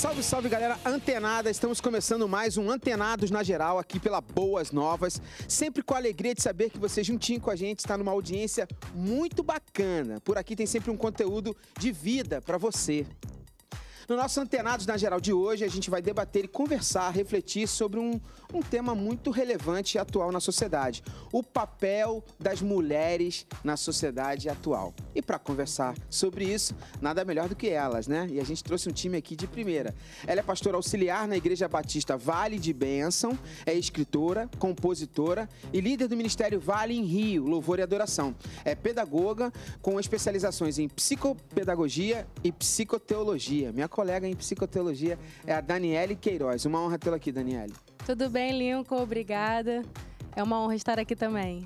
Salve, salve galera antenada! Estamos começando mais um Antenados na Geral aqui pela Boas Novas. Sempre com a alegria de saber que você, juntinho com a gente, está numa audiência muito bacana. Por aqui tem sempre um conteúdo de vida para você. No nosso Antenados na Geral de hoje, a gente vai debater e conversar, refletir sobre um, um tema muito relevante e atual na sociedade: o papel das mulheres na sociedade atual. E para conversar sobre isso, nada melhor do que elas, né? E a gente trouxe um time aqui de primeira. Ela é pastora auxiliar na Igreja Batista Vale de Bênção, é escritora, compositora e líder do Ministério Vale em Rio, Louvor e Adoração. É pedagoga com especializações em psicopedagogia e psicoteologia. Minha colega em psicoteologia, é a Daniele Queiroz. Uma honra tê-la aqui, Daniele. Tudo bem, Lincoln? Obrigada. É uma honra estar aqui também.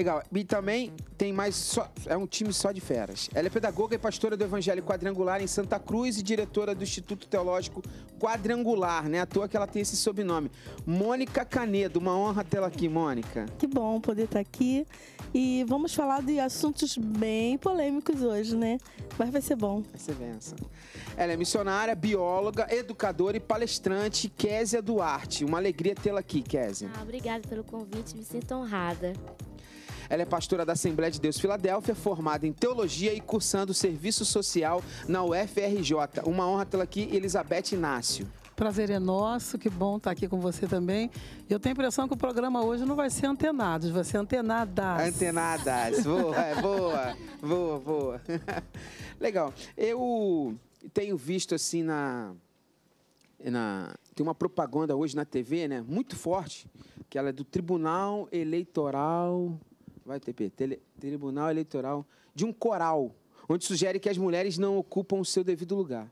Legal. E também uhum. tem mais só. É um time só de feras. Ela é pedagoga e pastora do Evangelho Quadrangular em Santa Cruz e diretora do Instituto Teológico Quadrangular, né? À toa que ela tem esse sobrenome. Mônica Canedo, uma honra tê-la aqui, Mônica. Que bom poder estar tá aqui. E vamos falar de assuntos bem polêmicos hoje, né? Mas vai ser bom. Vai ser benção. Ela é missionária, bióloga, educadora e palestrante Késia Duarte. Uma alegria tê-la aqui, Késia. Ah, obrigada pelo convite, me sinto honrada. Ela é pastora da Assembleia de Deus Filadélfia, formada em teologia e cursando serviço social na UFRJ. Uma honra tê-la aqui, Elizabeth Inácio. Prazer é nosso, que bom estar aqui com você também. Eu tenho a impressão que o programa hoje não vai ser antenados, vai ser antenadas. Antenadas, boa, é, boa, boa, boa. Legal. Eu tenho visto assim na, na. Tem uma propaganda hoje na TV, né? Muito forte, que ela é do Tribunal Eleitoral Vai, TP. Tele, Tribunal Eleitoral de um coral, onde sugere que as mulheres não ocupam o seu devido lugar.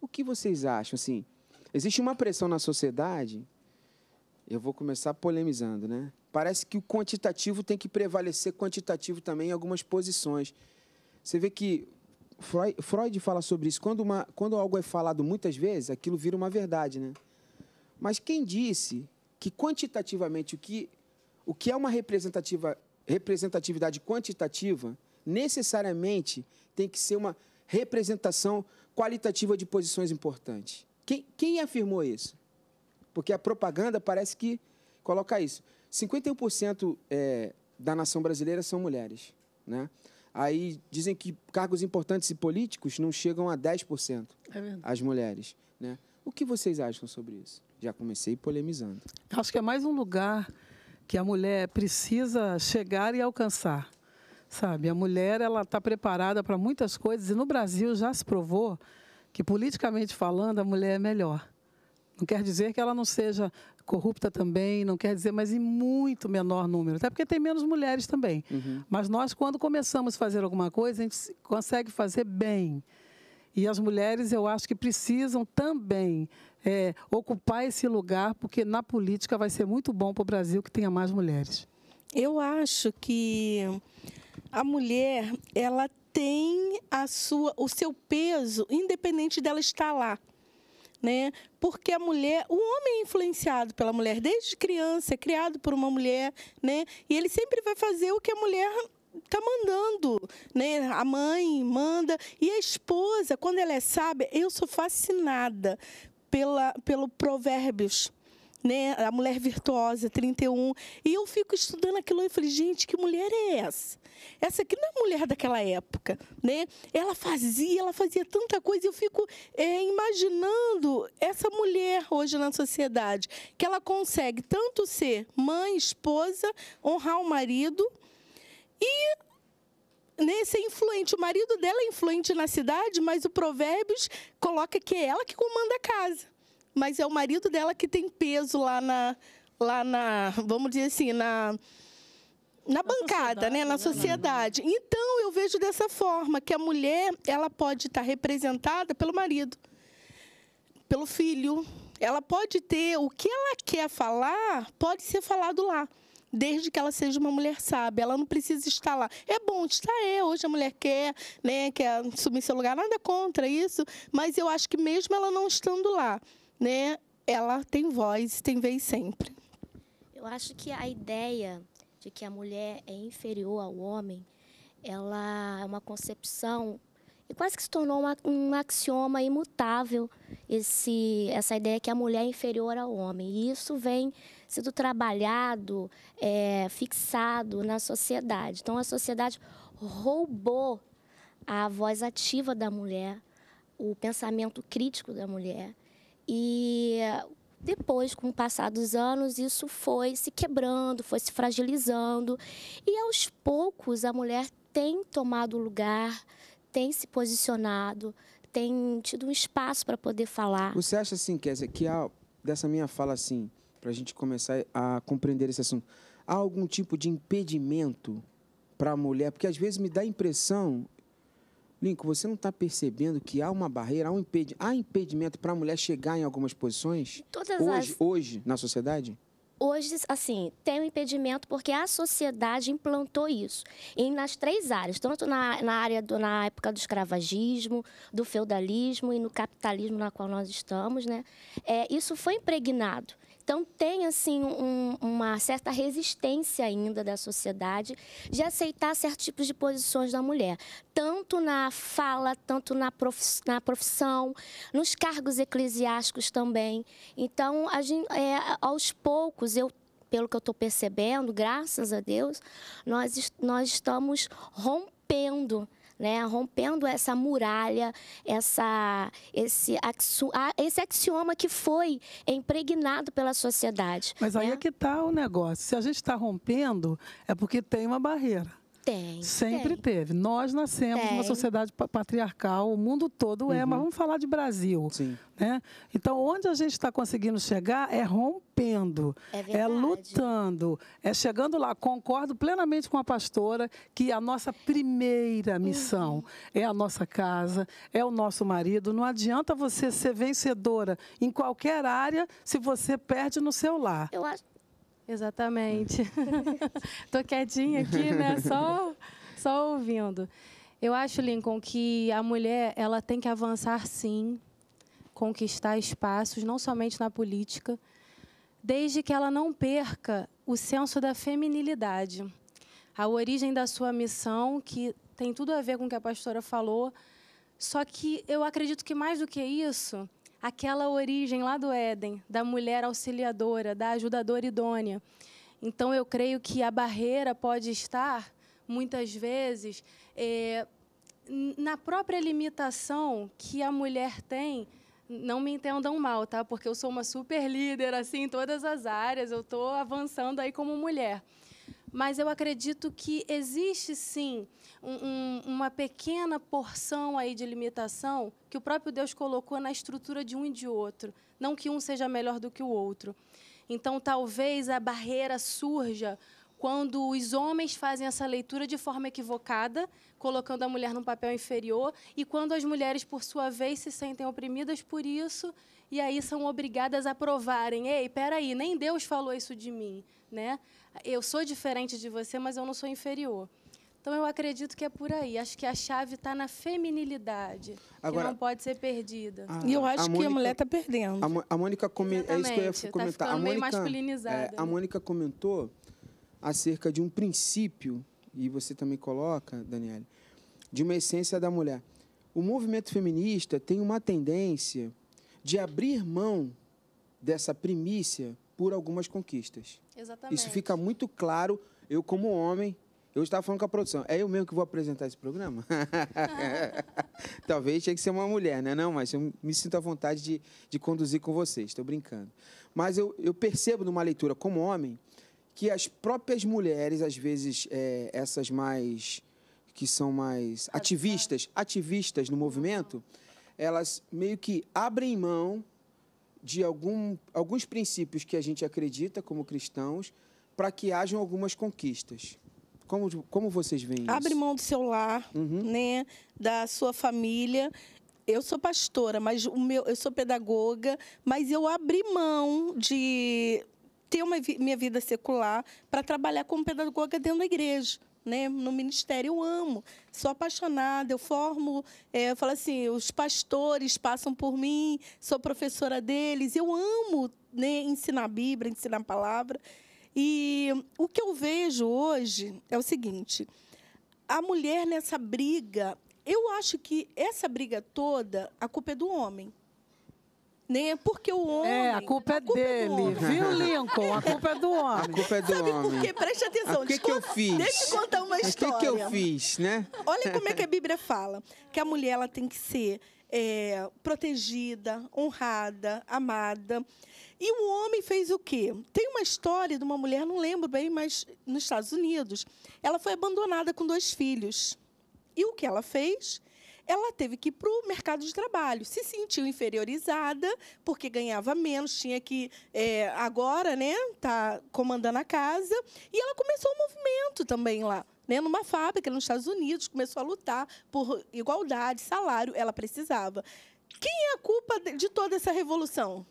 O que vocês acham? Assim, existe uma pressão na sociedade. Eu vou começar polemizando, né? Parece que o quantitativo tem que prevalecer quantitativo também em algumas posições. Você vê que Freud, Freud fala sobre isso. Quando, uma, quando algo é falado muitas vezes, aquilo vira uma verdade, né? Mas quem disse que quantitativamente o que, o que é uma representativa representatividade quantitativa necessariamente tem que ser uma representação qualitativa de posições importantes. Quem, quem afirmou isso? Porque a propaganda parece que coloca isso. 51% é, da nação brasileira são mulheres. Né? Aí dizem que cargos importantes e políticos não chegam a 10% é as mulheres. Né? O que vocês acham sobre isso? Já comecei polemizando. Acho que é mais um lugar que a mulher precisa chegar e alcançar. Sabe, a mulher ela está preparada para muitas coisas e no Brasil já se provou que politicamente falando a mulher é melhor. Não quer dizer que ela não seja corrupta também, não quer dizer, mas em muito menor número, até porque tem menos mulheres também. Uhum. Mas nós, quando começamos a fazer alguma coisa, a gente consegue fazer bem. E as mulheres, eu acho que precisam também é, ocupar esse lugar, porque na política vai ser muito bom para o Brasil que tenha mais mulheres. Eu acho que a mulher ela tem a sua, o seu peso, independente dela estar lá. Né? Porque a mulher, o homem é influenciado pela mulher desde criança, é criado por uma mulher, né? E ele sempre vai fazer o que a mulher tá mandando, né? A mãe manda e a esposa, quando ela é sábia, eu sou fascinada pela, pelo Provérbios. Né, a mulher virtuosa, 31. E eu fico estudando aquilo e falei, gente, que mulher é essa? Essa aqui não é mulher daquela época, né? Ela fazia, ela fazia tanta coisa. Eu fico é, imaginando essa mulher hoje na sociedade, que ela consegue tanto ser mãe, esposa, honrar o marido e né, é influente. O marido dela é influente na cidade, mas o Provérbios coloca que é ela que comanda a casa. Mas é o marido dela que tem peso lá na, lá na vamos dizer assim, na, na, na bancada, né, na sociedade. Né? Uhum. Então eu vejo dessa forma que a mulher ela pode estar representada pelo marido, pelo filho. Ela pode ter o que ela quer falar, pode ser falado lá desde que ela seja uma mulher sábia. Ela não precisa estar lá. É bom estar, é. Hoje a mulher quer, né, quer assumir seu lugar, nada contra isso, mas eu acho que mesmo ela não estando lá, né, ela tem voz, tem vez sempre. Eu acho que a ideia de que a mulher é inferior ao homem, ela é uma concepção e quase que se tornou uma, um axioma imutável esse, essa ideia que a mulher é inferior ao homem. E isso vem sido trabalhado, é, fixado na sociedade. Então, a sociedade roubou a voz ativa da mulher, o pensamento crítico da mulher. E depois, com o passar dos anos, isso foi se quebrando, foi se fragilizando. E aos poucos, a mulher tem tomado lugar, tem se posicionado, tem tido um espaço para poder falar. Você acha assim, quer dizer, que a, dessa minha fala assim, para a gente começar a compreender esse assunto. Há algum tipo de impedimento para a mulher? Porque às vezes me dá a impressão, Link, você não está percebendo que há uma barreira, há um impedimento, há impedimento para a mulher chegar em algumas posições? Todas hoje, as... hoje, na sociedade? hoje, assim, tem um impedimento porque a sociedade implantou isso. E nas três áreas, tanto na, na área do, na época do escravagismo, do feudalismo e no capitalismo na qual nós estamos, né? É, isso foi impregnado. Então, tem, assim, um, uma certa resistência ainda da sociedade de aceitar certos tipos de posições da mulher, tanto na fala, tanto na, na profissão, nos cargos eclesiásticos também. Então, a gente, é, aos poucos, eu pelo que eu estou percebendo, graças a Deus, nós, nós estamos rompendo né? Rompendo essa muralha, essa, esse, esse axioma que foi impregnado pela sociedade. Mas né? aí é que está o negócio. Se a gente está rompendo, é porque tem uma barreira. Tem. Sempre tem. teve. Nós nascemos tem. numa sociedade patriarcal, o mundo todo uhum. é, mas uhum. vamos falar de Brasil. Sim. Né? Então, onde a gente está conseguindo chegar é rompendo, é, é, lutando, é chegando lá. Concordo plenamente com a pastora que a nossa primeira uhum. missão uhum. é a nossa casa, é o nosso marido. Não adianta você ser vencedora em qualquer área se você perde no seu lar. Eu acho Exatamente. Tô quietinha aqui, né? Só, só ouvindo. Eu acho, Lincoln, que a mulher ela tem que avançar sim, conquistar espaços, não somente na política, desde que ela não perca o senso da feminilidade. A origem da sua missão, que tem tudo a ver com o que a pastora falou, só que eu acredito que mais do que isso, aquela origem lá do Éden, da mulher auxiliadora, da ajudadora idônea. Então, eu creio que a barreira pode estar, muitas vezes, é, na própria limitação que a mulher tem. Não me entendam mal, tá? Porque eu sou uma super líder, assim, em todas as áreas, eu estou avançando aí como mulher mas eu acredito que existe sim um, um, uma pequena porção aí de limitação que o próprio Deus colocou na estrutura de um e de outro, não que um seja melhor do que o outro. Então, talvez a barreira surja quando os homens fazem essa leitura de forma equivocada, colocando a mulher num papel inferior, e quando as mulheres, por sua vez, se sentem oprimidas por isso, e aí são obrigadas a provarem: ei, peraí, nem Deus falou isso de mim né? Eu sou diferente de você, mas eu não sou inferior. Então eu acredito que é por aí. Acho que a chave está na feminilidade, Agora, que não pode ser perdida. A, ah, e eu acho a Mônica, que a mulher está perdendo. A, a Mônica comentou. É isso que eu ia tá comentar. Tá a Mônica, masculinizada. É, né? A Mônica comentou acerca de um princípio, e você também coloca, Daniela, de uma essência da mulher. O movimento feminista tem uma tendência de abrir mão dessa primícia por algumas conquistas. Exatamente. Isso fica muito claro. Eu, como homem, eu estava falando com a produção. É eu mesmo que vou apresentar esse programa? Talvez tenha que ser uma mulher, né? Não, mas eu me sinto à vontade de, de conduzir com vocês. Estou brincando. Mas eu, eu percebo numa leitura como homem que as próprias mulheres, às vezes, é, essas mais... que são mais ativistas, ativistas no movimento, uhum. elas meio que abrem mão de algum, alguns princípios que a gente acredita como cristãos para que hajam algumas conquistas. Como, como vocês veem Abre mão do seu lar, uhum. né, da sua família. Eu sou pastora, mas o meu, eu sou pedagoga, mas eu abri mão de ter uma minha vida secular para trabalhar como pedagoga dentro da igreja né? No ministério eu amo, sou apaixonada, eu formo, é, eu falo assim, os pastores passam por mim, sou professora deles, eu amo né, ensinar a Bíblia, ensinar a palavra. E o que eu vejo hoje é o seguinte: a mulher nessa briga, eu acho que essa briga toda, a culpa é do homem né? Porque o homem. É, a é culpa é a culpa dele, é viu, Lincoln? A culpa é do homem. A culpa é do Sabe homem. Sabe por quê? Preste atenção. Ah, o que, que eu fiz? Deixa eu contar uma história. O que, que eu fiz, né? Olha como é que a Bíblia fala: que a mulher ela tem que ser é, protegida, honrada, amada. E o homem fez o quê? Tem uma história de uma mulher, não lembro bem, mas nos Estados Unidos. Ela foi abandonada com dois filhos. E o que ela fez? ela teve que ir para o mercado de trabalho. Se sentiu inferiorizada, porque ganhava menos, tinha que. É, agora, né, tá comandando a casa. E ela começou um movimento também lá. Né, numa fábrica nos Estados Unidos, começou a lutar por igualdade, salário, ela precisava. Quem é a culpa de toda essa revolução?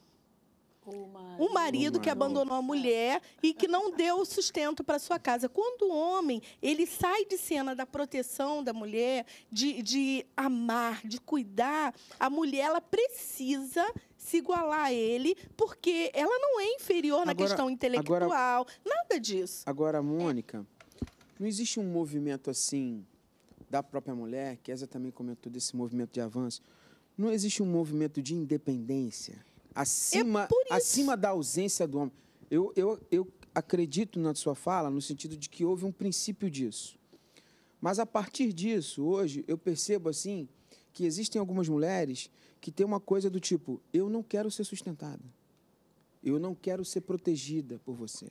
O Um marido que abandonou a mulher e que não deu o sustento para sua casa. Quando o homem ele sai de cena da proteção da mulher, de, de amar, de cuidar, a mulher ela precisa se igualar a ele, porque ela não é inferior na agora, questão intelectual, agora, nada disso. Agora, Mônica, não existe um movimento assim da própria mulher, que é essa também comentou desse movimento de avanço, não existe um movimento de independência? É acima, é acima da ausência do homem. Eu, eu, eu acredito na sua fala no sentido de que houve um princípio disso. Mas a partir disso, hoje, eu percebo assim que existem algumas mulheres que têm uma coisa do tipo: eu não quero ser sustentada, eu não quero ser protegida por você,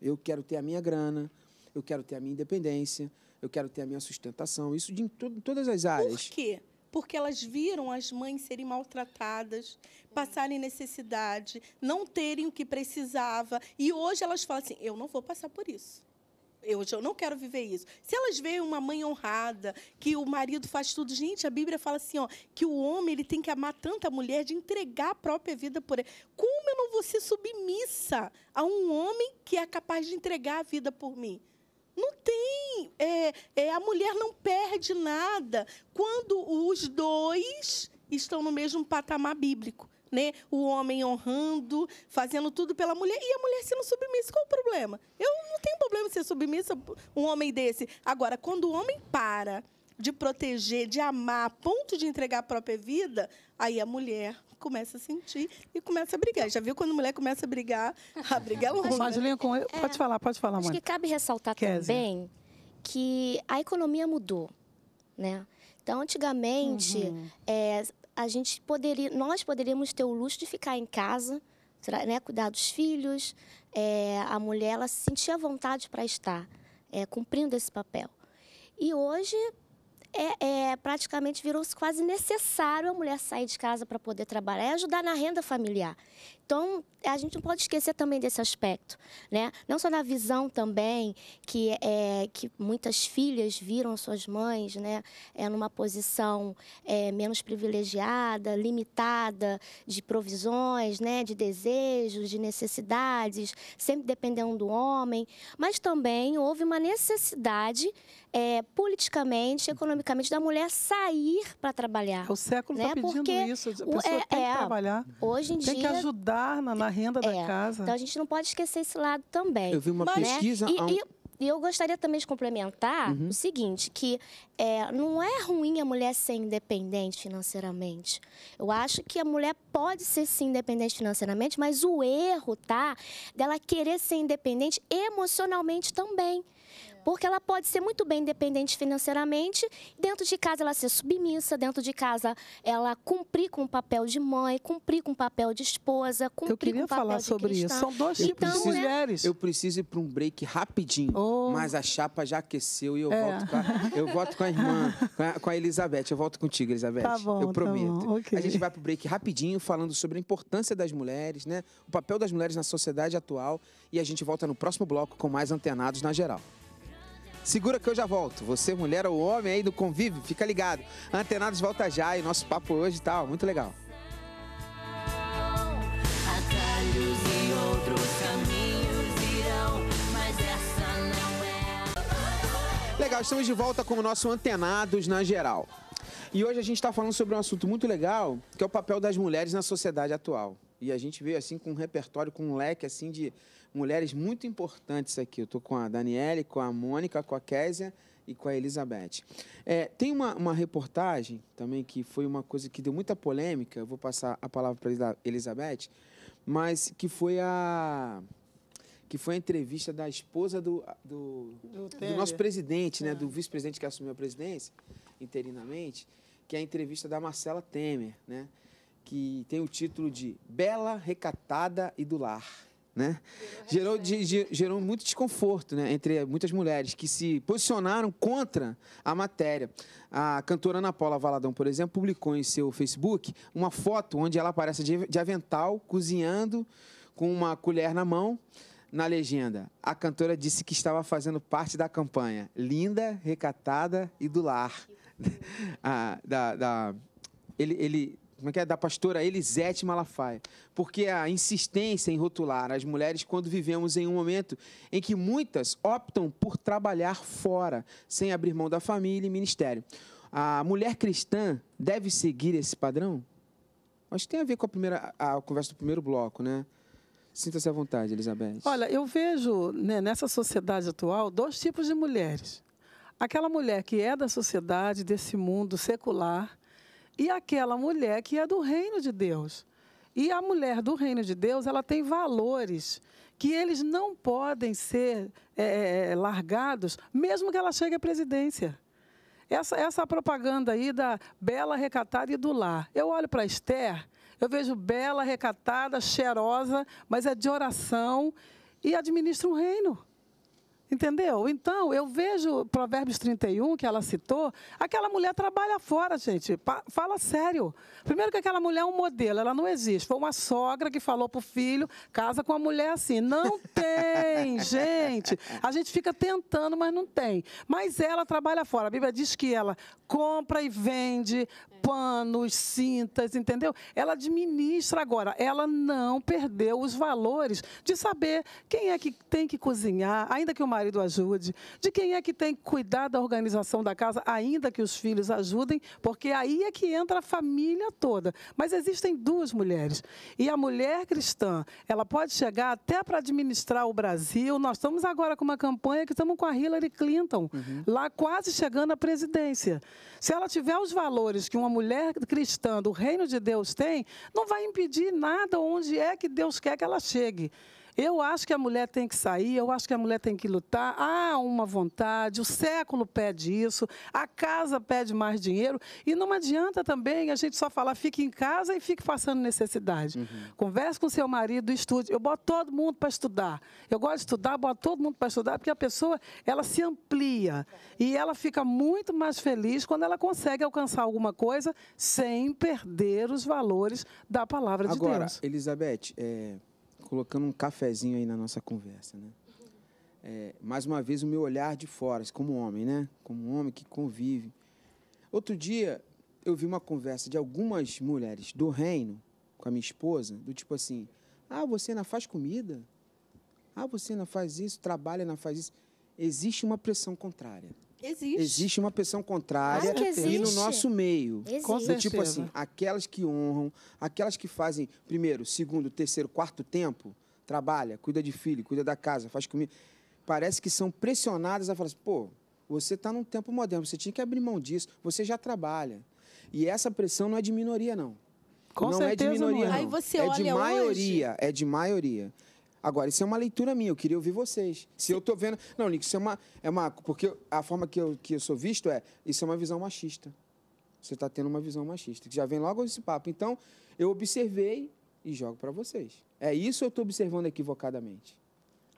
eu quero ter a minha grana, eu quero ter a minha independência, eu quero ter a minha sustentação. Isso de, em, em todas as áreas. Por quê? porque elas viram as mães serem maltratadas, passarem necessidade, não terem o que precisava. E hoje elas falam assim: eu não vou passar por isso. Eu, eu não quero viver isso. Se elas veem uma mãe honrada, que o marido faz tudo, gente, a Bíblia fala assim, ó, que o homem ele tem que amar tanta mulher de entregar a própria vida por ela. Como eu não vou ser submissa a um homem que é capaz de entregar a vida por mim? Não tem. É, é, a mulher não perde nada quando os dois estão no mesmo patamar bíblico. Né? O homem honrando, fazendo tudo pela mulher e a mulher sendo submissa. Qual o problema? Eu não tenho problema em ser submissa um homem desse. Agora, quando o homem para de proteger, de amar, a ponto de entregar a própria vida, aí a mulher começa a sentir e começa a brigar. Já viu quando a mulher começa a brigar? A brigar é longe. Mas, Lincoln, é, pode falar, pode falar, mãe. Acho que cabe ressaltar Kézia. também que a economia mudou, né? Então, antigamente, uhum. é, a gente poderia, nós poderíamos ter o luxo de ficar em casa, né, cuidar dos filhos. É, a mulher ela sentia vontade para estar é, cumprindo esse papel. E hoje é, é, praticamente virou-se quase necessário a mulher sair de casa para poder trabalhar e ajudar na renda familiar. Então, a gente não pode esquecer também desse aspecto, né? Não só na visão também que é que muitas filhas viram suas mães, né, é numa posição é, menos privilegiada, limitada de provisões, né, de desejos, de necessidades, sempre dependendo do homem, mas também houve uma necessidade é, politicamente, economicamente, da mulher sair para trabalhar. É, o século está né? pedindo Porque isso. A pessoa é, tem é, que trabalhar. Hoje em tem dia. Tem que ajudar na, na renda da é, casa. Então a gente não pode esquecer esse lado também. Eu vi uma Mas, né? pesquisa. Né? E, um... e, eu gostaria também de complementar uhum. o seguinte, que é, não é ruim a mulher ser independente financeiramente. Eu acho que a mulher pode ser sim independente financeiramente, mas o erro tá dela querer ser independente emocionalmente também. Porque ela pode ser muito bem independente financeiramente, dentro de casa ela ser submissa, dentro de casa ela cumprir com o papel de mãe, cumprir com o papel de esposa, cumprir com o papel de Eu queria falar sobre cristã. isso. São dois então, tipos então, de né? mulheres. Eu preciso ir para um break rapidinho, oh. mas a chapa já aqueceu e eu, é. volto, com a, eu volto com a irmã, com a, com a Elizabeth. Eu volto contigo, Elizabeth. Tá bom, eu tá prometo. Tá bom, okay. A gente vai para o break rapidinho falando sobre a importância das mulheres, né? o papel das mulheres na sociedade atual e a gente volta no próximo bloco com mais antenados na geral. Segura que eu já volto. Você, mulher ou homem aí do convívio, fica ligado. Antenados volta já e nosso papo hoje tá ó, muito legal. É legal, estamos de volta com o nosso Antenados na geral. E hoje a gente está falando sobre um assunto muito legal, que é o papel das mulheres na sociedade atual. E a gente veio assim com um repertório, com um leque assim de mulheres muito importantes aqui. Eu tô com a Daniele, com a Mônica, com a Késia e com a Elizabeth. É, tem uma, uma, reportagem também que foi uma coisa que deu muita polêmica, eu vou passar a palavra para Elizabeth, mas que foi a que foi a entrevista da esposa do, do, do, do nosso presidente, né, ah. do vice-presidente que assumiu a presidência interinamente, que é a entrevista da Marcela Temer, né? que tem o título de Bela, Recatada e do Lar. Né? Gerou, de, de, gerou muito desconforto né? entre muitas mulheres que se posicionaram contra a matéria. A cantora Ana Paula Valadão, por exemplo, publicou em seu Facebook uma foto onde ela aparece de, de avental, cozinhando, com uma colher na mão. Na legenda, a cantora disse que estava fazendo parte da campanha Linda, Recatada e do Lar. Ah, da, da, ele, ele como é que é? Da pastora Elisete Malafaia. Porque a insistência em rotular as mulheres quando vivemos em um momento em que muitas optam por trabalhar fora, sem abrir mão da família e ministério. A mulher cristã deve seguir esse padrão? Acho que tem a ver com a primeira a conversa do primeiro bloco, né? Sinta-se à vontade, Elizabeth. Olha, eu vejo né, nessa sociedade atual dois tipos de mulheres. Aquela mulher que é da sociedade, desse mundo secular, e aquela mulher que é do reino de Deus. E a mulher do reino de Deus, ela tem valores que eles não podem ser é, é, é largados, mesmo que ela chegue à presidência. Essa, essa propaganda aí da bela, recatada e do lar. Eu olho para Esther, eu vejo bela, recatada, cheirosa, mas é de oração e administra um reino. Entendeu? Então, eu vejo Provérbios 31, que ela citou, aquela mulher trabalha fora, gente. Fala sério. Primeiro que aquela mulher é um modelo, ela não existe. Foi uma sogra que falou pro filho, casa com a mulher assim. Não tem, gente. A gente fica tentando, mas não tem. Mas ela trabalha fora. A Bíblia diz que ela compra e vende é. panos, cintas, entendeu? Ela administra agora, ela não perdeu os valores de saber quem é que tem que cozinhar, ainda que o marido ajude, de quem é que tem que cuidar da organização da casa, ainda que os filhos ajudem, porque aí é que entra a família toda. Mas existem duas mulheres. E a mulher cristã, ela pode chegar até para administrar o Brasil. Nós estamos agora com uma campanha que estamos com a Hillary Clinton, uhum. lá quase chegando à presidência. Se ela tiver os valores que uma mulher cristã do reino de Deus tem, não vai impedir nada onde é que Deus quer que ela chegue. Eu acho que a mulher tem que sair, eu acho que a mulher tem que lutar. Há uma vontade, o século pede isso, a casa pede mais dinheiro. E não adianta também a gente só falar fique em casa e fique passando necessidade. Uhum. Converse com seu marido, estude. Eu boto todo mundo para estudar. Eu gosto de estudar, boto todo mundo para estudar, porque a pessoa ela se amplia e ela fica muito mais feliz quando ela consegue alcançar alguma coisa sem perder os valores da palavra Agora, de Deus. Agora, Elizabeth, é, colocando um cafezinho aí na nossa conversa, né? É, mais uma vez o meu olhar de fora, assim, como homem, né? Como homem que convive. Outro dia eu vi uma conversa de algumas mulheres do reino com a minha esposa, do tipo assim: "Ah, você não faz comida? Ah, você não faz isso, trabalha, não faz isso". Existe uma pressão contrária. Existe. Existe uma pressão contrária e no nosso meio. Existe. Do tipo assim, aquelas que honram, aquelas que fazem primeiro, segundo, terceiro, quarto tempo, trabalha, cuida de filho, cuida da casa, faz comida. Parece que são pressionadas a falar assim, pô, você está num tempo moderno, você tinha que abrir mão disso, você já trabalha. E essa pressão não é de minoria, não. Com não é de minoria, não. Aí você é olha de maioria, hoje... é de maioria. Agora, isso é uma leitura minha, eu queria ouvir vocês. Se eu estou vendo. Não, Nico, isso é uma. É uma porque a forma que eu, que eu sou visto é. Isso é uma visão machista. Você está tendo uma visão machista. Que já vem logo esse papo. Então, eu observei e jogo para vocês. É isso eu estou observando equivocadamente.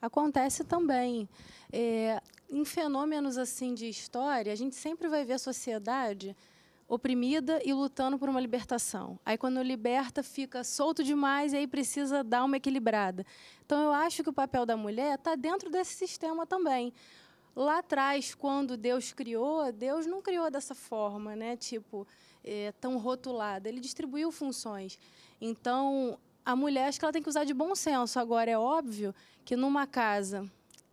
Acontece também. É, em fenômenos assim de história, a gente sempre vai ver a sociedade oprimida e lutando por uma libertação. Aí quando liberta fica solto demais e aí precisa dar uma equilibrada. Então eu acho que o papel da mulher está dentro desse sistema também. Lá atrás, quando Deus criou, Deus não criou dessa forma, né? Tipo, é, tão rotulada. Ele distribuiu funções. Então, a mulher acho que ela tem que usar de bom senso. Agora é óbvio que numa casa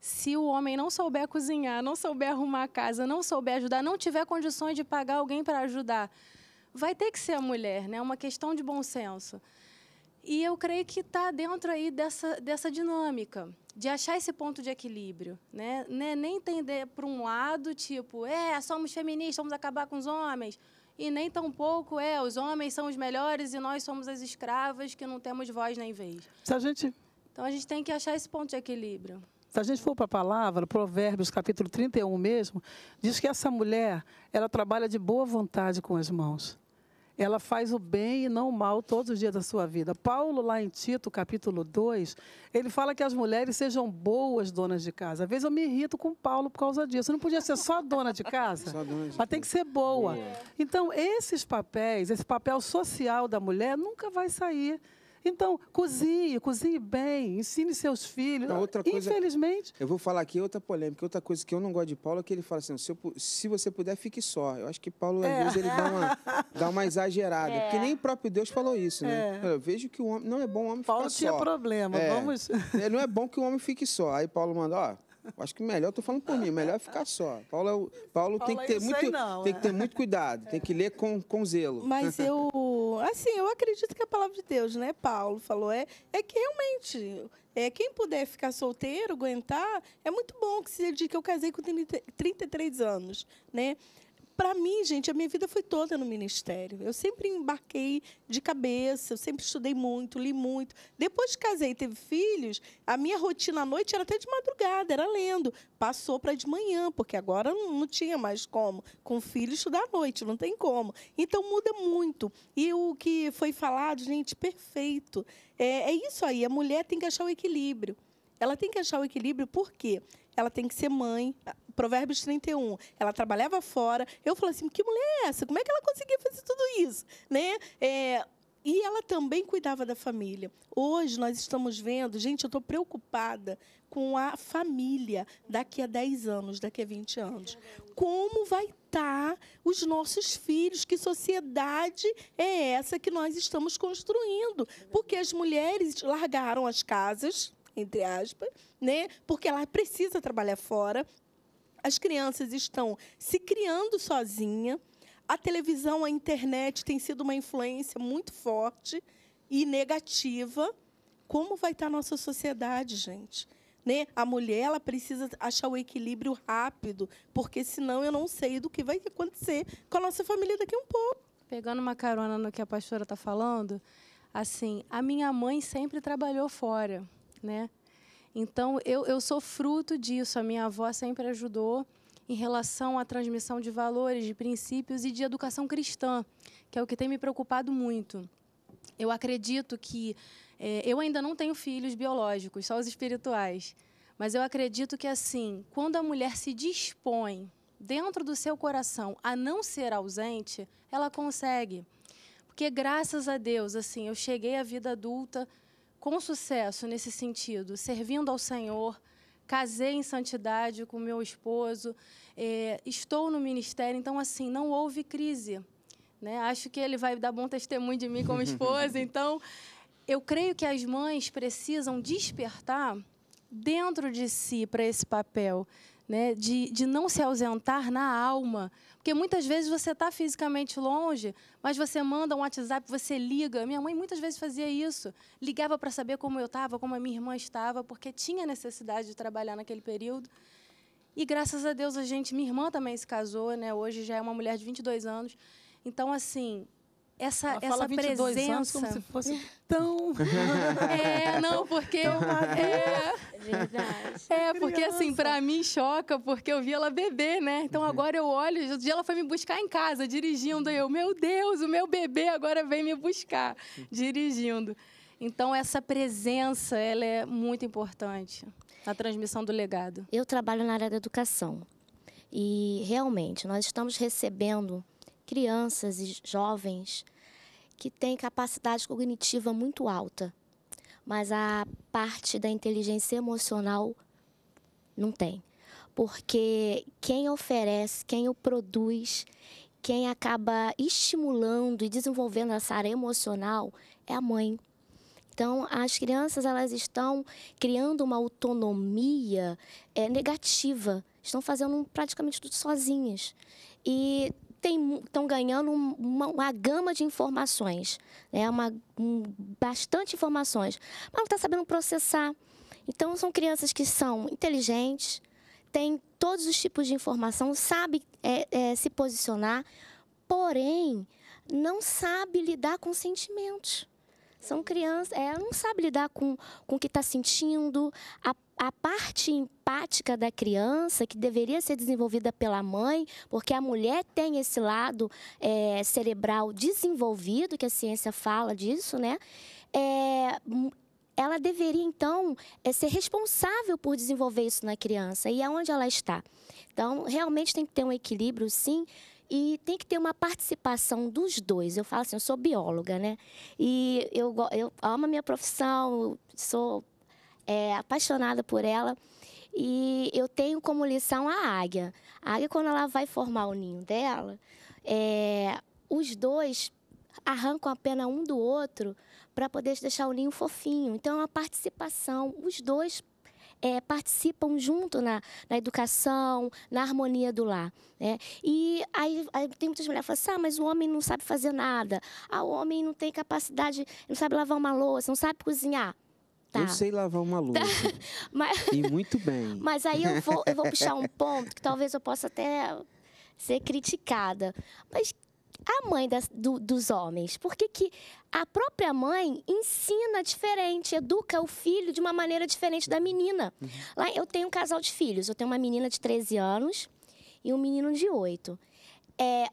se o homem não souber cozinhar, não souber arrumar a casa, não souber ajudar, não tiver condições de pagar alguém para ajudar, vai ter que ser a mulher, né? É uma questão de bom senso. E eu creio que está dentro aí dessa, dessa dinâmica, de achar esse ponto de equilíbrio, né? né? Nem entender para um lado, tipo, é, somos feministas, vamos acabar com os homens, e nem tampouco é, os homens são os melhores e nós somos as escravas que não temos voz nem vez. Se a gente... Então a gente tem que achar esse ponto de equilíbrio. Se a gente for para a palavra, Provérbios capítulo 31 mesmo, diz que essa mulher, ela trabalha de boa vontade com as mãos. Ela faz o bem e não o mal todos os dias da sua vida. Paulo, lá em Tito, capítulo 2, ele fala que as mulheres sejam boas donas de casa. Às vezes eu me irrito com Paulo por causa disso. Não podia ser só dona de casa, dona de mas tem que ser boa. Então, esses papéis, esse papel social da mulher nunca vai sair então, cozinhe, cozinhe bem, ensine seus filhos. Não, outra coisa, Infelizmente. Eu vou falar aqui outra polêmica, outra coisa que eu não gosto de Paulo é que ele fala assim: se, eu, se você puder, fique só. Eu acho que Paulo, às é. vezes, ele dá uma, dá uma exagerada. É. Porque nem o próprio Deus falou isso, né? É. Eu vejo que o homem. Não é bom o homem Paulo ficar só. Paulo tinha problema, é. vamos. É, não é bom que o homem fique só. Aí Paulo manda: ó, Acho que melhor, estou falando por mim, melhor é ficar só. Paulo, Paulo, é Paulo tem, que é ter muito, não, tem é. que ter muito cuidado, tem que ler com, com zelo. Mas eu, assim, eu acredito que a palavra de Deus, né, Paulo falou, é, é que realmente é, quem puder ficar solteiro, aguentar, é muito bom que se dedique. Eu casei com 33 anos, né? para mim, gente, a minha vida foi toda no ministério. Eu sempre embarquei de cabeça, eu sempre estudei muito, li muito. Depois que casei e teve filhos, a minha rotina à noite era até de madrugada, era lendo. Passou para de manhã, porque agora não, não tinha mais como. Com filho, estudar à noite, não tem como. Então muda muito. E o que foi falado, gente, perfeito. É, é isso aí, a mulher tem que achar o equilíbrio. Ela tem que achar o equilíbrio, por quê? Porque ela tem que ser mãe. Provérbios 31. Ela trabalhava fora. Eu falei assim: que mulher é essa? Como é que ela conseguia fazer tudo isso? Né? É, e ela também cuidava da família. Hoje nós estamos vendo, gente, eu estou preocupada com a família daqui a 10 anos, daqui a 20 anos. Como vai estar tá os nossos filhos? Que sociedade é essa que nós estamos construindo? Porque as mulheres largaram as casas entre aspas, né? Porque ela precisa trabalhar fora. As crianças estão se criando sozinha. A televisão, a internet tem sido uma influência muito forte e negativa. Como vai estar a nossa sociedade, gente? Né? A mulher ela precisa achar o equilíbrio rápido, porque senão eu não sei do que vai acontecer com a nossa família daqui a um pouco. Pegando uma carona no que a pastora está falando, assim, a minha mãe sempre trabalhou fora né? Então, eu, eu sou fruto disso. A minha avó sempre ajudou em relação à transmissão de valores, de princípios e de educação cristã, que é o que tem me preocupado muito. Eu acredito que. É, eu ainda não tenho filhos biológicos, só os espirituais. Mas eu acredito que, assim, quando a mulher se dispõe dentro do seu coração a não ser ausente, ela consegue. Porque, graças a Deus, assim, eu cheguei à vida adulta com sucesso nesse sentido, servindo ao Senhor, casei em santidade com meu esposo, é, estou no ministério, então assim, não houve crise. Né? Acho que ele vai dar bom testemunho de mim como esposa, então eu creio que as mães precisam despertar dentro de si para esse papel, né? de, de não se ausentar na alma, porque muitas vezes você está fisicamente longe, mas você manda um WhatsApp, você liga. Minha mãe muitas vezes fazia isso. Ligava para saber como eu estava, como a minha irmã estava, porque tinha necessidade de trabalhar naquele período. E graças a Deus a gente, minha irmã também se casou, né? Hoje já é uma mulher de 22 anos. Então, assim, essa, Ela essa presença. Anos, como se fosse é. tão. é, não, porque. É. é, Verdade. É, porque assim, pra mim choca, porque eu vi ela beber, né? Então uhum. agora eu olho, outro dia ela foi me buscar em casa, dirigindo. eu, meu Deus, o meu bebê agora vem me buscar, dirigindo. Então essa presença, ela é muito importante na transmissão do legado. Eu trabalho na área da educação. E realmente, nós estamos recebendo crianças e jovens que têm capacidade cognitiva muito alta, mas a parte da inteligência emocional não tem. Porque quem oferece, quem o produz, quem acaba estimulando e desenvolvendo essa área emocional é a mãe. Então, as crianças elas estão criando uma autonomia é, negativa, estão fazendo praticamente tudo sozinhas. E estão ganhando uma, uma, gama de informações, né? uma, um, bastante informações, mas não está sabendo processar. Então, são crianças que são inteligentes, têm todos os tipos de informação, sabem é, é, se posicionar, porém, não sabe lidar com sentimentos. São crianças, é, não sabe lidar com, com o que está sentindo, a, a parte empática da criança, que deveria ser desenvolvida pela mãe, porque a mulher tem esse lado é, cerebral desenvolvido, que a ciência fala disso, né? É, ela deveria, então, é, ser responsável por desenvolver isso na criança e aonde ela está. Então, realmente tem que ter um equilíbrio, sim, e tem que ter uma participação dos dois. Eu falo assim, eu sou bióloga, né? E eu, eu amo a minha profissão, sou é, apaixonada por ela, e eu tenho como lição a águia. A águia, quando ela vai formar o ninho dela, é, os dois arrancam a pena um do outro para poder deixar o ninho fofinho. Então, é uma participação. Os dois é, participam junto na, na educação, na harmonia do lar. Né? E aí, aí tem muitas mulheres que falam assim, ah, mas o homem não sabe fazer nada, ah, o homem não tem capacidade, não sabe lavar uma louça, não sabe cozinhar. Tá. Eu sei lavar uma tá. louça. Mas, e muito bem. Mas aí eu vou, eu vou puxar um ponto que talvez eu possa até ser criticada. Mas a mãe das, do, dos homens? Por que, que a própria mãe ensina diferente, educa o filho de uma maneira diferente da menina? Uhum. Lá eu tenho um casal de filhos, eu tenho uma menina de 13 anos e um menino de 8. É,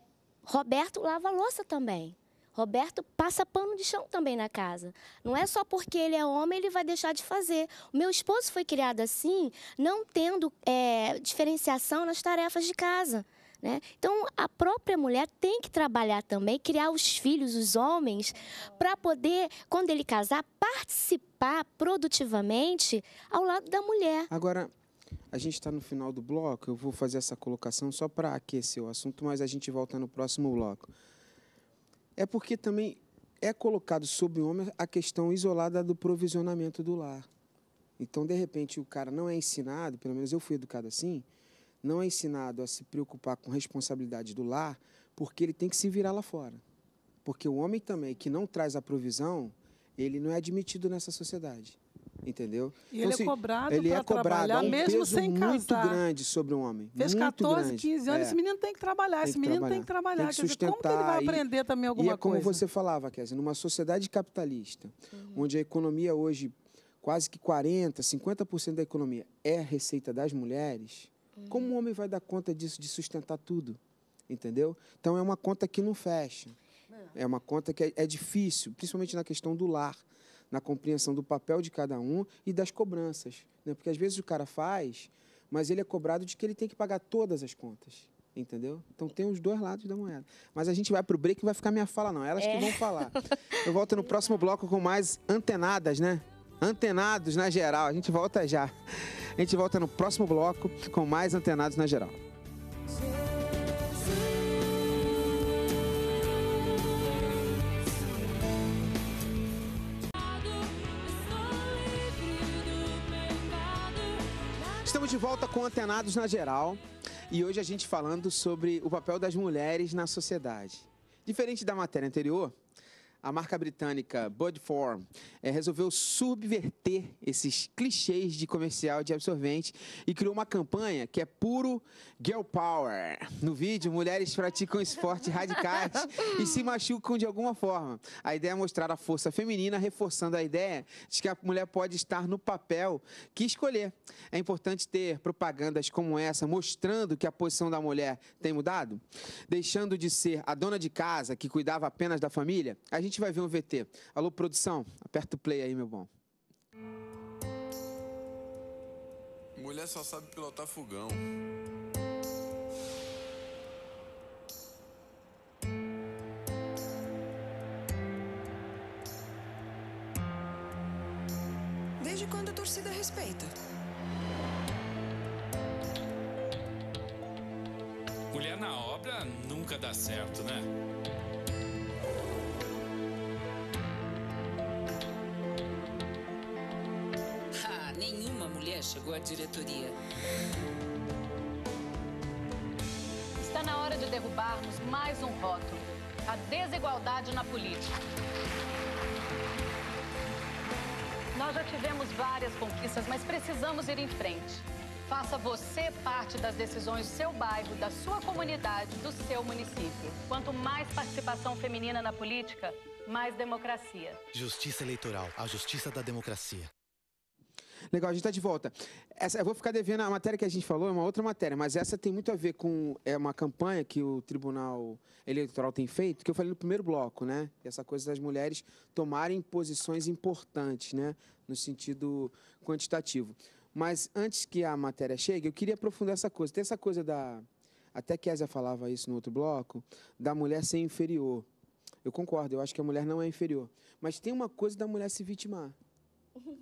Roberto lava louça também. Roberto passa pano de chão também na casa. Não é só porque ele é homem ele vai deixar de fazer. O meu esposo foi criado assim, não tendo é, diferenciação nas tarefas de casa. Né? Então, a própria mulher tem que trabalhar também, criar os filhos, os homens, para poder, quando ele casar, participar produtivamente ao lado da mulher. Agora, a gente está no final do bloco, eu vou fazer essa colocação só para aquecer o assunto, mas a gente volta no próximo bloco é porque também é colocado sob o homem a questão isolada do provisionamento do lar. Então, de repente, o cara não é ensinado, pelo menos eu fui educado assim, não é ensinado a se preocupar com responsabilidade do lar, porque ele tem que se virar lá fora. Porque o homem também que não traz a provisão, ele não é admitido nessa sociedade. Entendeu? E então, ele é assim, é cobrado ele é cobrado, é um mesmo peso sem casar. muito grande sobre um homem. Fez 14, grande. 15 anos, é. esse menino tem que trabalhar, tem que esse menino trabalhar. tem que trabalhar. Tem que sustentar, dizer, como que ele vai aprender e, também alguma coisa? E é como coisa? você falava, Kézia, numa sociedade capitalista, uhum. onde a economia hoje, quase que 40%, 50% da economia é receita das mulheres, uhum. como o homem vai dar conta disso, de sustentar tudo? Entendeu? Então é uma conta que não fecha. É, é uma conta que é, é difícil, principalmente na questão do lar na compreensão do papel de cada um e das cobranças. Né? Porque às vezes o cara faz, mas ele é cobrado de que ele tem que pagar todas as contas. Entendeu? Então tem os dois lados da moeda. Mas a gente vai pro break e vai ficar minha fala, não. Elas é. que vão falar. Eu volto no próximo bloco com mais antenadas, né? Antenados na geral. A gente volta já. A gente volta no próximo bloco com mais antenados na geral. de volta com Antenados na Geral e hoje a gente falando sobre o papel das mulheres na sociedade. Diferente da matéria anterior, a marca britânica Budform é, resolveu subverter esses clichês de comercial de absorvente e criou uma campanha que é puro girl power. No vídeo, mulheres praticam esporte radicais e se machucam de alguma forma. A ideia é mostrar a força feminina, reforçando a ideia de que a mulher pode estar no papel que escolher. É importante ter propagandas como essa mostrando que a posição da mulher tem mudado, deixando de ser a dona de casa que cuidava apenas da família. A gente gente vai ver um VT. Alô, produção, aperta o play aí, meu bom. Mulher só sabe pilotar fogão. Desde quando a torcida respeita? Mulher na obra nunca dá certo, né? mulher chegou à diretoria. Está na hora de derrubarmos mais um rótulo: a desigualdade na política. Nós já tivemos várias conquistas, mas precisamos ir em frente. Faça você parte das decisões do seu bairro, da sua comunidade, do seu município. Quanto mais participação feminina na política, mais democracia. Justiça Eleitoral, a justiça da democracia. Legal, a gente está de volta. Essa, eu vou ficar devendo a matéria que a gente falou, é uma outra matéria, mas essa tem muito a ver com é uma campanha que o Tribunal Eleitoral tem feito, que eu falei no primeiro bloco, né? Essa coisa das mulheres tomarem posições importantes, né? No sentido quantitativo. Mas antes que a matéria chegue, eu queria aprofundar essa coisa. Tem essa coisa da. Até Kézia falava isso no outro bloco, da mulher ser inferior. Eu concordo, eu acho que a mulher não é inferior. Mas tem uma coisa da mulher se vitimar.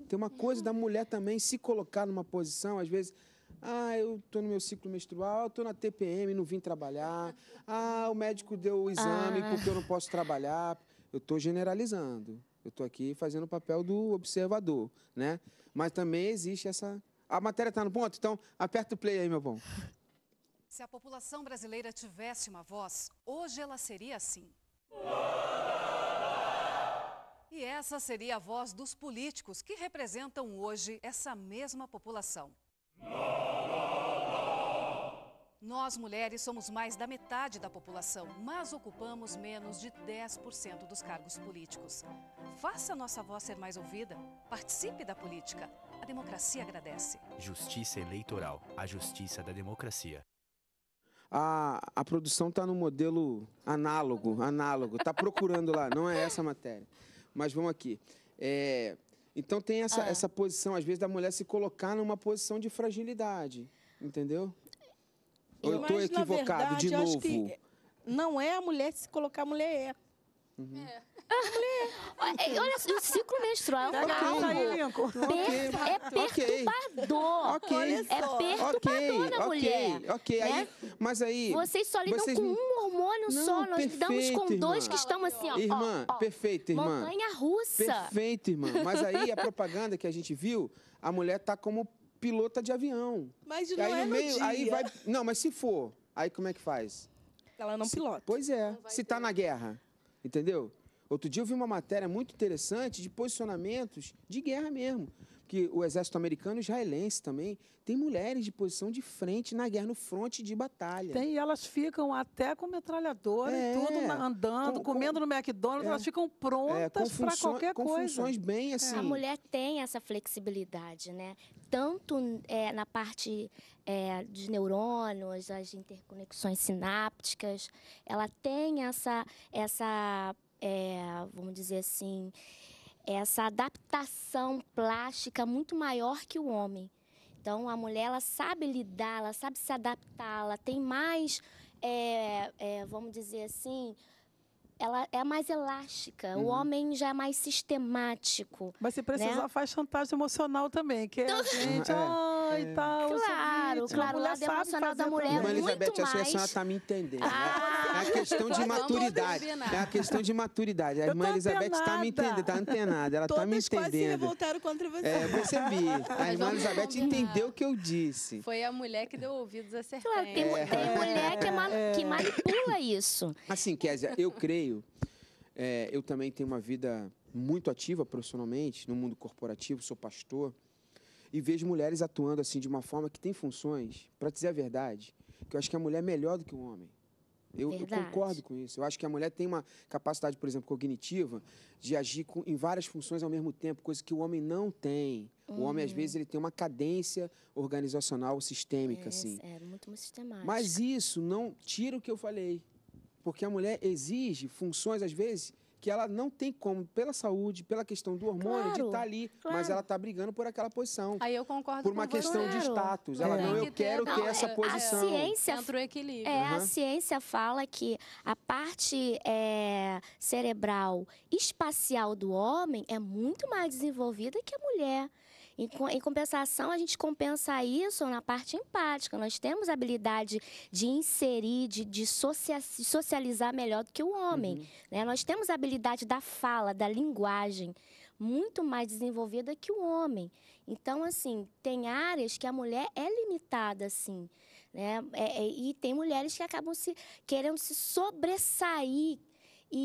Tem uma coisa da mulher também se colocar numa posição, às vezes, ah, eu estou no meu ciclo menstrual, estou na TPM, não vim trabalhar. Ah, o médico deu o exame ah. porque eu não posso trabalhar. Eu estou generalizando. Eu estou aqui fazendo o papel do observador, né? Mas também existe essa. A matéria está no ponto, então aperta o play aí, meu bom. Se a população brasileira tivesse uma voz, hoje ela seria assim. Oh! E essa seria a voz dos políticos que representam hoje essa mesma população. Nós, mulheres, somos mais da metade da população, mas ocupamos menos de 10% dos cargos políticos. Faça nossa voz ser mais ouvida. Participe da política. A democracia agradece. Justiça eleitoral a justiça da democracia. A, a produção está no modelo análogo, análogo. Está procurando lá, não é essa a matéria mas vamos aqui. É, então tem essa, ah. essa posição, às vezes, da mulher se colocar numa posição de fragilidade, entendeu? Ou eu estou equivocado verdade, de novo? não é a mulher se colocar, a mulher é. Uhum. É. Olha, é, olha, o ciclo menstrual é um per, é perturbador. Okay. É perturbador okay. na mulher. Ok, Né? Aí, mas aí... Vocês só lidam vocês... com um hormônio não, só, nós perfeito, lidamos com irmã. dois que estão assim, ó. Irmã, ó, ó, perfeito, irmã. Montanha russa. Perfeito, irmã. Mas aí a propaganda que a gente viu, a mulher tá como pilota de avião. Mas não aí, é no meio, dia. aí vai Não, mas se for, aí como é que faz? Ela não pilota. Pois é, se tá na guerra. Entendeu? Outro dia eu vi uma matéria muito interessante de posicionamentos de guerra mesmo que o exército americano e israelense também tem mulheres de posição de frente na guerra, no fronte de batalha. Tem, e elas ficam até com metralhadora é, e tudo na, andando, com, comendo com, no McDonald's, é, elas ficam prontas é, para qualquer com coisa. Funções bem é. assim. A mulher tem essa flexibilidade, né? Tanto é, na parte é, dos neurônios, as interconexões sinápticas, ela tem essa essa é, vamos dizer assim, essa adaptação plástica muito maior que o homem. Então, a mulher ela sabe lidar, ela sabe se adaptar, ela tem mais, é, é, vamos dizer assim, ela é mais elástica. Uhum. O homem já é mais sistemático. Mas se precisar, né? faz chantagem emocional também, que é a gente, é. ai, é. tal. Claro, claro, o lado emocional da mulher é muito mais... Elizabeth, a senhora está me entendendo. Ah, é a questão de maturidade. É a questão de maturidade. A irmã Elizabeth está me entendendo, está antenada. Ela está me entendendo. quase se revoltaram contra você. É, percebi. A irmã Elizabeth entendeu o que eu disse. Foi a mulher que deu ouvidos a certeza. Claro, tem, é. tem mulher que, é ma é. que, manipula isso. Assim, Kézia, eu creio... É, eu também tenho uma vida muito ativa profissionalmente no mundo corporativo, sou pastor e vejo mulheres atuando assim de uma forma que tem funções, para dizer a verdade, que eu acho que a mulher é melhor do que o homem. Eu, eu, concordo com isso. Eu acho que a mulher tem uma capacidade, por exemplo, cognitiva de agir com, em várias funções ao mesmo tempo, coisa que o homem não tem. Uhum. O homem, às vezes, uhum. ele tem uma cadência organizacional sistêmica, é, assim. É, muito, muito sistemática. Mas isso não tira o que eu falei. Porque a mulher exige funções, às vezes, que ela não tem como, pela saúde, pela questão do hormônio, claro, de estar tá ali. Claro. Mas ela está brigando por aquela posição. Aí eu concordo Por uma com questão você. de status. Ela, não, eu quero ter essa é, posição. A ciência, o equilíbrio. É, A ciência fala que a parte é, cerebral espacial do homem é muito mais desenvolvida que a mulher. Em, em compensação, a gente compensa isso na parte empática. Nós temos a habilidade de inserir, de, de socializar melhor do que o homem. Uhum. Né? Nós temos a habilidade da fala, da linguagem, muito mais desenvolvida que o homem. Então, assim, tem áreas que a mulher é limitada, assim. Né? É, é, e tem mulheres que acabam se querendo se sobressair. e,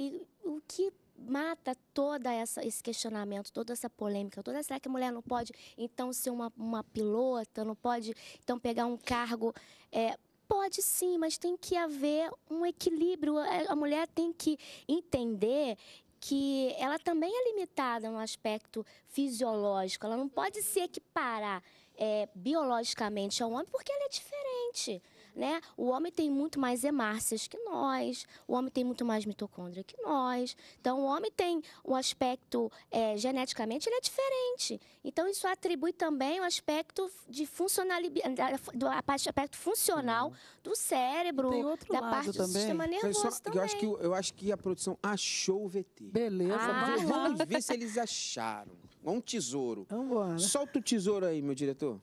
e o que mata todo esse questionamento, toda essa polêmica, toda será que a mulher não pode então ser uma, uma pilota, não pode então pegar um cargo. É, pode sim, mas tem que haver um equilíbrio. É, a mulher tem que entender que ela também é limitada no aspecto fisiológico. Ela não pode se equiparar é, biologicamente ao homem porque ela é diferente né? O homem tem muito mais hemácias que nós, o homem tem muito mais mitocôndria que nós. Então, o homem tem um aspecto é, geneticamente ele é diferente. Então, isso atribui também o aspecto de funcionalidade, do aspecto funcional do cérebro, da parte também. do sistema é nervoso eu só, também. Eu acho, que, eu acho que a produção achou o VT. Beleza. Ah, vamos ver se eles acharam. um tesouro. Vamos lá. Solta o tesouro aí, meu diretor.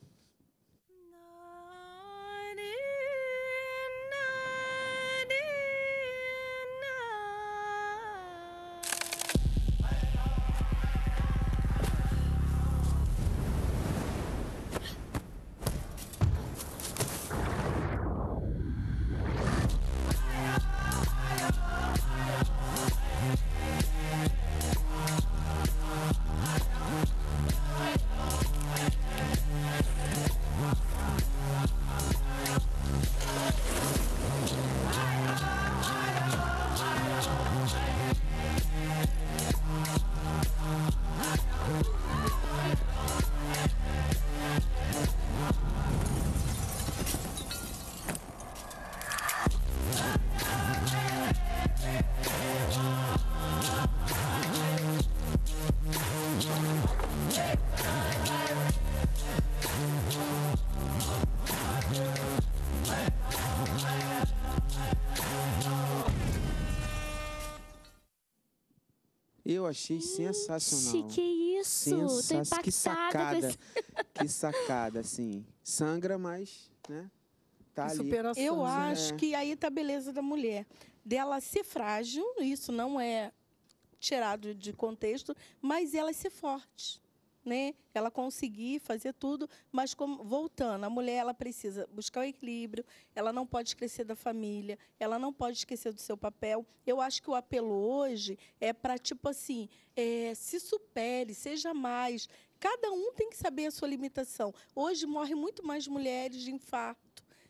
eu achei sensacional. Que isso? Sensa Tô que sacada. que sacada, assim. Sangra, mas, né? Tá ali. Superação. Eu né? acho que aí tá a beleza da mulher. Dela ser frágil, isso não é tirado de contexto, mas ela ser forte né? Ela conseguir fazer tudo, mas como, voltando, a mulher ela precisa buscar o equilíbrio, ela não pode esquecer da família, ela não pode esquecer do seu papel. Eu acho que o apelo hoje é para tipo assim, é, se supere, seja mais. Cada um tem que saber a sua limitação. Hoje morrem muito mais mulheres de infarto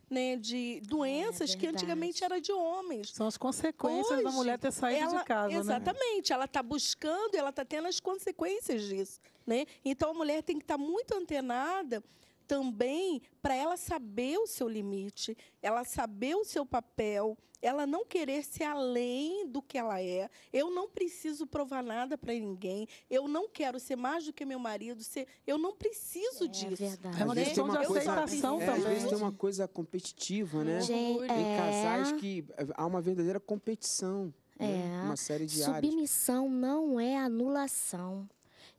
né, de é, doenças é que antigamente era de homens. São as consequências Hoje, da mulher ter saído ela, de casa, né? Exatamente. Né? Ela está buscando, e ela está tendo as consequências disso, né? Então a mulher tem que estar tá muito antenada também para ela saber o seu limite, ela saber o seu papel, ela não querer ser além do que ela é. Eu não preciso provar nada para ninguém. Eu não quero ser mais do que meu marido. Ser... Eu não preciso é, disso. É verdade. É uma questão de aceitação também. Às vezes tem uma coisa competitiva, né? Gente, tem é... casais que há uma verdadeira competição. É. Né? Uma série de Submissão áreas. não é anulação.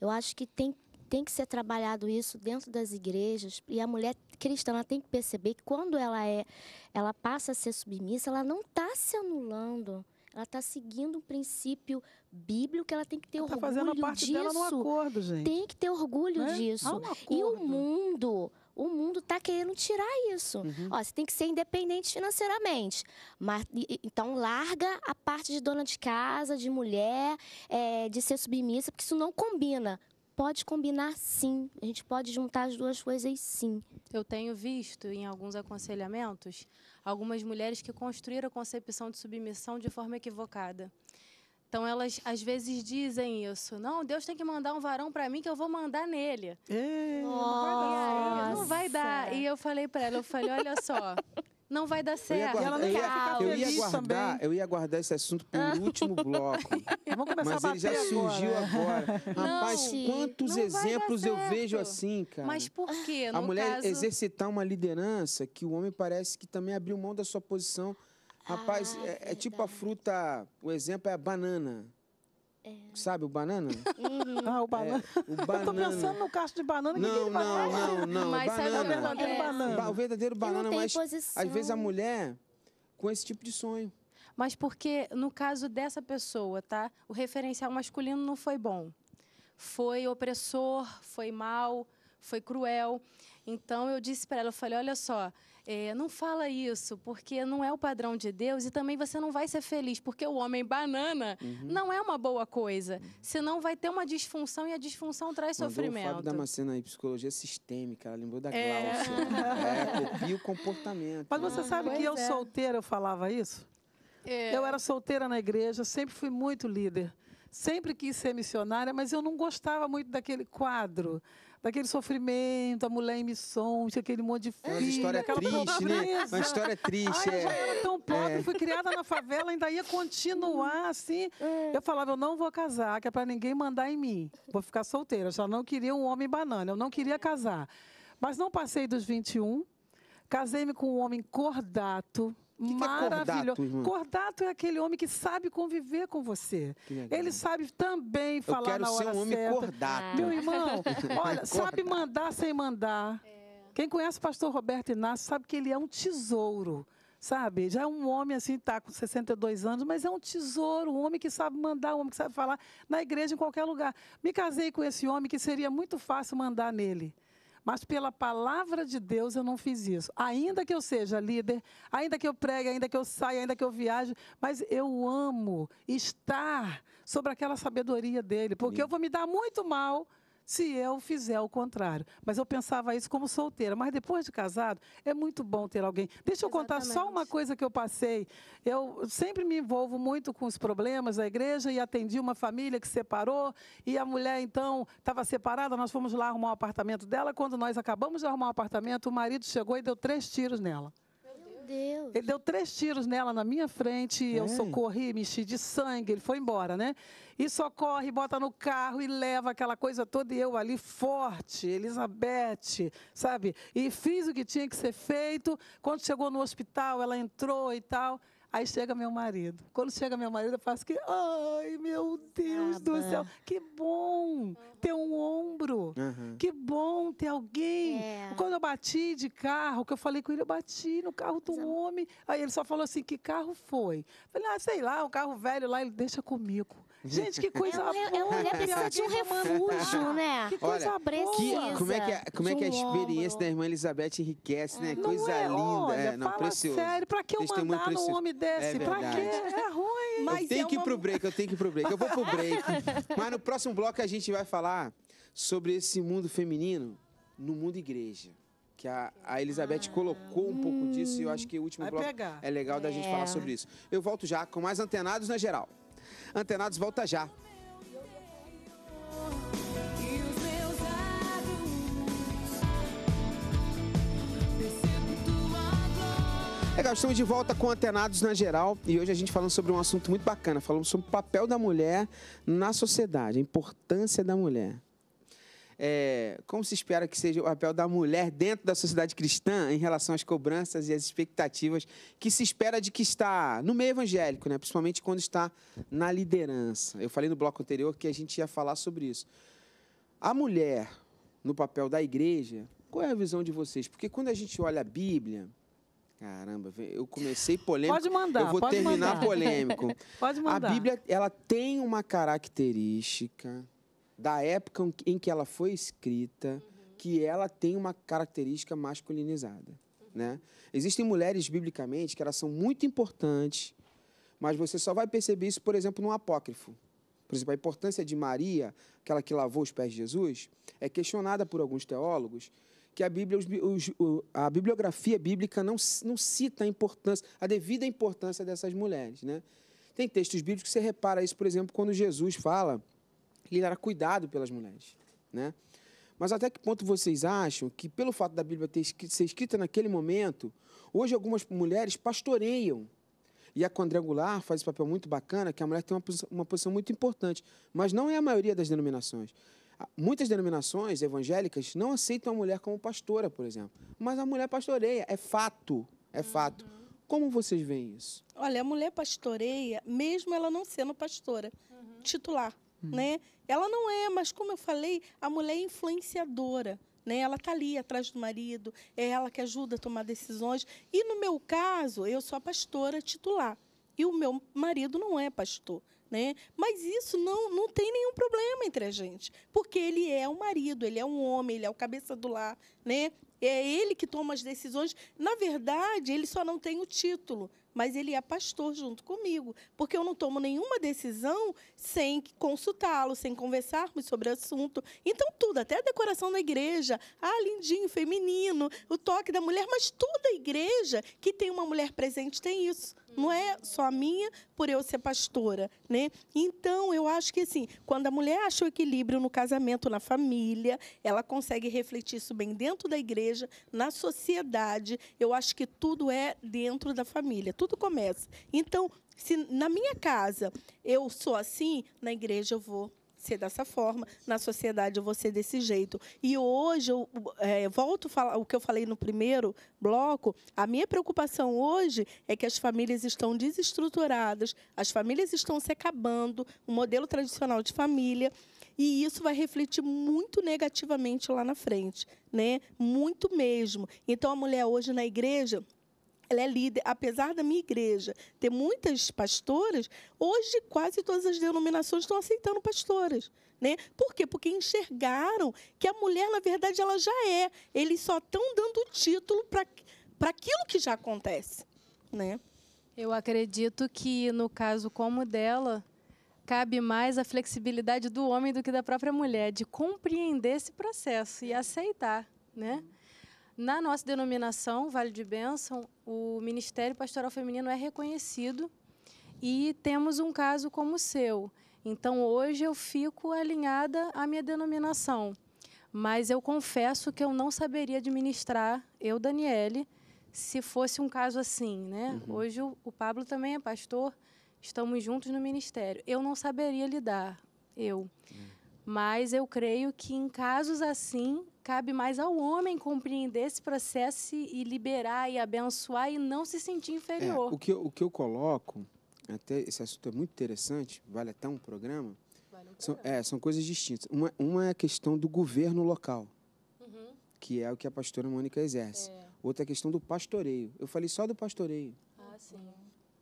Eu acho que tem tem que ser trabalhado isso dentro das igrejas e a mulher cristã ela tem que perceber que quando ela é, ela passa a ser submissa, ela não está se anulando. Ela está seguindo um princípio bíblico que ela tem que ter ela tá orgulho tá fazendo a parte disso. Dela no acordo, gente. Tem que ter orgulho né? disso. Um e o mundo, o mundo está querendo tirar isso. Uhum. Ó, você tem que ser independente financeiramente. Mas, então, larga a parte de dona de casa, de mulher, é, de ser submissa, porque isso não combina pode combinar sim, a gente pode juntar as duas coisas sim. Eu tenho visto em alguns aconselhamentos algumas mulheres que construíram a concepção de submissão de forma equivocada. Então elas às vezes dizem isso. Não, Deus tem que mandar um varão para mim que eu vou mandar nele. Ei, não vai dar. E eu falei para ela, eu falei, olha só, não vai dar certo. Eu ia, guarda, eu ia, eu ia guardar, também. eu ia guardar esse assunto para o ah. último bloco. Vamos começar mas a ele já agora. surgiu agora. Rapaz, quantos não exemplos eu vejo assim, cara? Mas por quê? No a mulher caso... exercitar uma liderança que o homem parece que também abriu mão da sua posição. Rapaz, ah, é, é tipo a fruta, o exemplo é a banana. É. Sabe o banana? Uhum. Ah, o é, banana. o banana. Eu tô pensando no cacho de banana. Não, que não, não, não. Mas banana, sabe o verdadeiro é. banana? O verdadeiro banana, mas posição. às vezes a mulher com esse tipo de sonho. Mas porque, no caso dessa pessoa, tá? O referencial masculino não foi bom. Foi opressor, foi mal, foi cruel. Então eu disse para ela, eu falei, olha só, é, não fala isso, porque não é o padrão de Deus e também você não vai ser feliz, porque o homem banana uhum. não é uma boa coisa. Uhum. Senão vai ter uma disfunção e a disfunção traz Mandou sofrimento. O Fábio Damasceno aí, psicologia sistêmica, ela lembrou da é. Glaucia. É, o comportamento. Mas você ah, sabe que eu é. solteira eu falava isso? É. Eu era solteira na igreja, sempre fui muito líder sempre quis ser missionária, mas eu não gostava muito daquele quadro daquele sofrimento, a mulher em missões, aquele monte de filho. É uma história triste, né? Uma história triste. Ai, eu já é. era tão pobre, é. fui criada na favela, ainda ia continuar assim. É. Eu falava, eu não vou casar, que é para ninguém mandar em mim. Vou ficar solteira. Eu só não queria um homem banana, eu não queria casar. Mas não passei dos 21, casei-me com um homem cordato, que maravilhoso. Que é cordato, cordato, é aquele homem que sabe conviver com você. Ele sabe também falar na hora certa. quero ser um homem cordato. Meu irmão, olha, sabe mandar sem mandar. É. Quem conhece o pastor Roberto Inácio sabe que ele é um tesouro sabe? Já é um homem assim, tá com 62 anos, mas é um tesouro, um homem que sabe mandar, um homem que sabe falar na igreja, em qualquer lugar. Me casei com esse homem que seria muito fácil mandar nele. Mas pela palavra de Deus eu não fiz isso. Ainda que eu seja líder, ainda que eu pregue, ainda que eu saia, ainda que eu viaje, mas eu amo estar sobre aquela sabedoria dele, porque eu vou me dar muito mal se eu fizer o contrário. Mas eu pensava isso como solteira. Mas depois de casado, é muito bom ter alguém. Deixa eu Exatamente. contar só uma coisa que eu passei. Eu sempre me envolvo muito com os problemas da igreja e atendi uma família que separou. E a mulher, então, estava separada. Nós fomos lá arrumar o apartamento dela. Quando nós acabamos de arrumar o apartamento, o marido chegou e deu três tiros nela. Deus. Ele deu três tiros nela na minha frente, é. eu socorri, me enchi de sangue, ele foi embora, né? E socorre, bota no carro e leva aquela coisa toda e eu ali forte, Elizabeth, sabe? E fiz o que tinha que ser feito. Quando chegou no hospital, ela entrou e tal. Aí chega meu marido. Quando chega meu marido, eu faço que, ai, meu Deus Nada. do céu, que bom ter um ombro, uhum. que bom ter alguém. É. Quando eu bati de carro, que eu falei com ele, eu bati no carro do um é homem. Aí ele só falou assim, que carro foi? Eu falei, ah, sei lá, um carro velho lá, ele deixa comigo. Gente, que coisa é ela, é boa. Ela, precisa de um refúgio, né? Que coisa Olha, boa. Que, como é que, a, é, como é que a experiência da irmã Elizabeth enriquece, né? Não coisa é, linda. Olha, é, não, fala precioso. sério, pra que eu Testemunho mandar num homem desse? É pra quê? É ruim. Mas eu tenho é uma... que ir pro break, eu tenho que ir pro break. Eu vou pro break. Mas no próximo bloco a gente vai falar sobre esse mundo feminino no mundo igreja que a, a Elizabeth ah, colocou um hum, pouco disso e eu acho que o último bloco pegar. é legal da gente falar sobre isso. Eu volto já com mais antenados na geral. Antenados volta já. Legal, estamos de volta com Antenados na Geral e hoje a gente falando sobre um assunto muito bacana. Falamos sobre o papel da mulher na sociedade, a importância da mulher é, como se espera que seja o papel da mulher dentro da sociedade cristã em relação às cobranças e às expectativas que se espera de que está no meio evangélico, né? principalmente quando está na liderança. Eu falei no bloco anterior que a gente ia falar sobre isso. A mulher no papel da igreja, qual é a visão de vocês? Porque quando a gente olha a Bíblia, Caramba, eu comecei polêmico. Pode mandar. Eu vou terminar mandar. polêmico. pode mandar. A Bíblia, ela tem uma característica da época em que ela foi escrita, uhum. que ela tem uma característica masculinizada. Uhum. Né? Existem mulheres, biblicamente, que elas são muito importantes, mas você só vai perceber isso, por exemplo, no apócrifo. Por exemplo, a importância de Maria, aquela que lavou os pés de Jesus, é questionada por alguns teólogos que a, Bíblia, os, os, a bibliografia bíblica não, não cita a importância, a devida importância dessas mulheres. Né? Tem textos bíblicos que você repara isso, por exemplo, quando Jesus fala ele era cuidado pelas mulheres, né? Mas até que ponto vocês acham que, pelo fato da Bíblia ter escrito, ser escrita naquele momento, hoje algumas mulheres pastoreiam? E a quadrangular faz esse papel muito bacana, que a mulher tem uma posição, uma posição muito importante, mas não é a maioria das denominações. Muitas denominações evangélicas não aceitam a mulher como pastora, por exemplo. Mas a mulher pastoreia, é fato, é uhum. fato. Como vocês veem isso? Olha, a mulher pastoreia, mesmo ela não sendo pastora, uhum. titular. Hum. Né? Ela não é, mas como eu falei, a mulher é influenciadora. Né? Ela está ali atrás do marido, é ela que ajuda a tomar decisões. E no meu caso, eu sou a pastora titular. E o meu marido não é pastor. Né? Mas isso não, não tem nenhum problema entre a gente, porque ele é o marido, ele é um homem, ele é o cabeça do lar, né? É ele que toma as decisões. Na verdade, ele só não tem o título, mas ele é pastor junto comigo, porque eu não tomo nenhuma decisão sem consultá-lo, sem conversarmos sobre o assunto. Então, tudo, até a decoração da igreja, ah, lindinho, feminino, o toque da mulher, mas toda a igreja que tem uma mulher presente tem isso. Não é só minha por eu ser pastora, né? Então, eu acho que assim, quando a mulher acha o equilíbrio no casamento, na família, ela consegue refletir isso bem dentro da igreja, na sociedade. Eu acho que tudo é dentro da família, tudo começa. Então, se na minha casa eu sou assim, na igreja eu vou ser dessa forma, na sociedade eu vou ser desse jeito. E hoje, eu é, volto a falar o que eu falei no primeiro bloco, a minha preocupação hoje é que as famílias estão desestruturadas, as famílias estão se acabando, o modelo tradicional de família, e isso vai refletir muito negativamente lá na frente, né? Muito mesmo. Então a mulher hoje na igreja ela é líder, apesar da minha igreja ter muitas pastoras, hoje quase todas as denominações estão aceitando pastoras. Né? Por quê? Porque enxergaram que a mulher, na verdade, ela já é. Eles só estão dando título para aquilo que já acontece. Né? Eu acredito que, no caso como dela, cabe mais a flexibilidade do homem do que da própria mulher, de compreender esse processo e aceitar. Né? Na nossa denominação, Vale de Bênção, o Ministério Pastoral Feminino é reconhecido e temos um caso como o seu. Então, hoje eu fico alinhada à minha denominação. Mas eu confesso que eu não saberia administrar, eu, Daniele, se fosse um caso assim, né? Uhum. Hoje o, Pablo também é pastor, estamos juntos no ministério. Eu não saberia lidar, eu. Uhum. Mas eu creio que em casos assim, cabe mais ao homem compreender esse processo e liberar e abençoar e não se sentir inferior. É, o, que, eu, o que eu coloco, até esse assunto é muito interessante, vale até um programa. São, é, são coisas distintas. Uma, uma é a questão do governo local, uhum. que é o que a pastora Mônica exerce. É. Outra é a questão do pastoreio. Eu falei só do pastoreio. Ah, sim.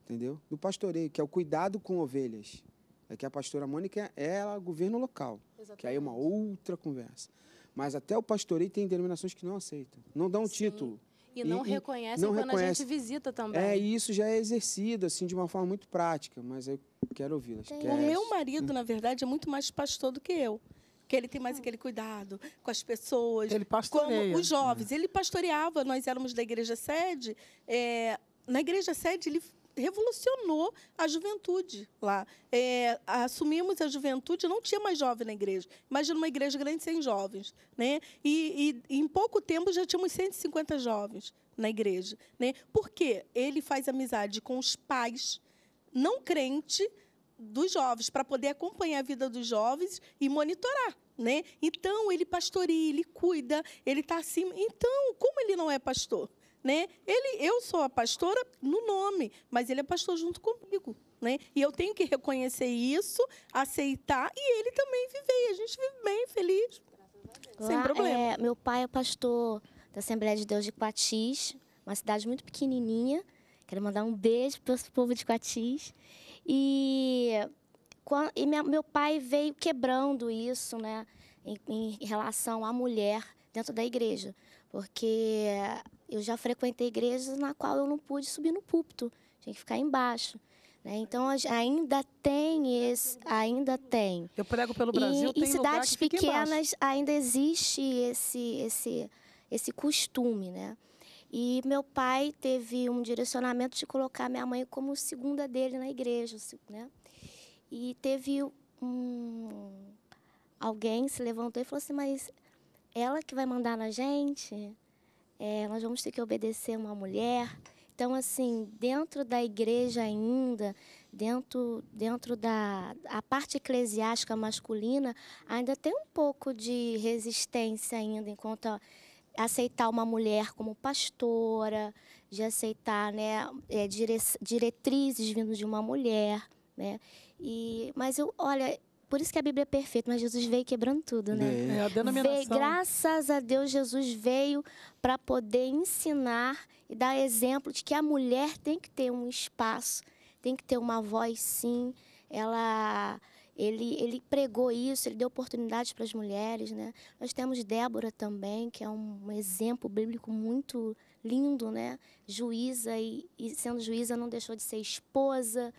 Entendeu? Do pastoreio, que é o cuidado com ovelhas. É que a pastora Mônica é ela, governo local. Exatamente. Que aí é uma outra conversa. Mas até o pastoreio tem denominações que não aceitam, não dão um título. E não e, reconhecem não quando reconhece. a gente visita também. É, e isso já é exercido, assim, de uma forma muito prática, mas eu quero ouvi-las. O meu marido, na verdade, é muito mais pastor do que eu. Porque ele tem mais aquele cuidado com as pessoas. Ele pastoreia. Como os jovens. Ele pastoreava, nós éramos da igreja sede. É, na igreja sede, ele revolucionou a juventude lá. É, assumimos a juventude, não tinha mais jovem na igreja. Imagina uma igreja grande sem jovens. Né? E, e em pouco tempo já tínhamos 150 jovens na igreja. Né? Porque ele faz amizade com os pais não crente dos jovens, para poder acompanhar a vida dos jovens e monitorar. Né? Então, ele pastoreia, ele cuida, ele está acima. Então, como ele não é pastor? Né? Ele, eu sou a pastora no nome, mas ele é pastor junto comigo. Né? E eu tenho que reconhecer isso, aceitar e ele também viver. E a gente vive bem, feliz, Lá, sem problema. É, meu pai é pastor da Assembleia de Deus de Quatis, uma cidade muito pequenininha. Quero mandar um beijo para o povo de Quatis. E, e meu pai veio quebrando isso, né, em, em relação à mulher dentro da igreja porque eu já frequentei igrejas na qual eu não pude subir no púlpito, tinha que ficar embaixo. Né? Então ainda tem esse, ainda tem. Eu prego pelo Brasil. E, tem em cidades pequenas ainda existe esse esse esse costume, né? E meu pai teve um direcionamento de colocar minha mãe como segunda dele na igreja, né? E teve um alguém se levantou e falou assim, mas ela que vai mandar na gente, é, nós vamos ter que obedecer uma mulher. Então, assim, dentro da igreja ainda, dentro, dentro da a parte eclesiástica masculina, ainda tem um pouco de resistência ainda enquanto a, aceitar uma mulher como pastora, de aceitar né, é, dire, diretrizes vindo de uma mulher. Né? E, mas eu, olha, por isso que a Bíblia é perfeita, mas Jesus veio quebrando tudo, né? É, a denominação... Veio, graças a Deus, Jesus veio para poder ensinar e dar exemplo de que a mulher tem que ter um espaço, tem que ter uma voz, sim. Ela, ele, ele pregou isso, ele deu oportunidade para as mulheres, né? Nós temos Débora também, que é um exemplo bíblico muito lindo, né? Juíza e, e sendo juíza não deixou de ser esposa,